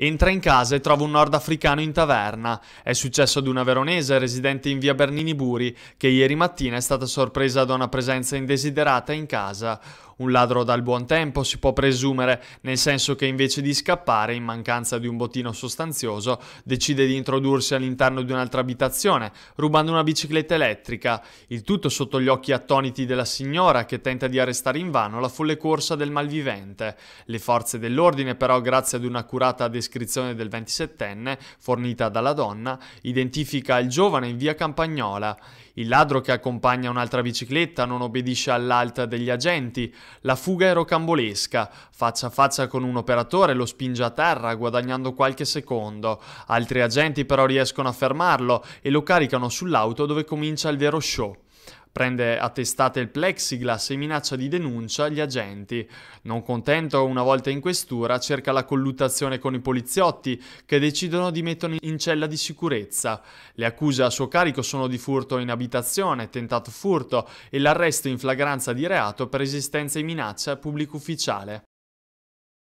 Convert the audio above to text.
Entra in casa e trova un nordafricano in taverna. È successo ad una veronese residente in via Bernini Buri, che ieri mattina è stata sorpresa da una presenza indesiderata in casa un ladro dal buon tempo, si può presumere, nel senso che invece di scappare, in mancanza di un bottino sostanzioso, decide di introdursi all'interno di un'altra abitazione, rubando una bicicletta elettrica, il tutto sotto gli occhi attoniti della signora che tenta di arrestare invano la folle corsa del malvivente. Le forze dell'ordine però, grazie ad un'accurata descrizione del 27enne, fornita dalla donna, identifica il giovane in via Campagnola il ladro che accompagna un'altra bicicletta non obbedisce all'alta degli agenti, la fuga è rocambolesca, faccia a faccia con un operatore lo spinge a terra guadagnando qualche secondo, altri agenti però riescono a fermarlo e lo caricano sull'auto dove comincia il vero show. Prende a testate il plexiglass e minaccia di denuncia gli agenti. Non contento, una volta in questura, cerca la colluttazione con i poliziotti, che decidono di metterlo in cella di sicurezza. Le accuse a suo carico sono di furto in abitazione, tentato furto e l'arresto in flagranza di reato per esistenza e minaccia a pubblico ufficiale.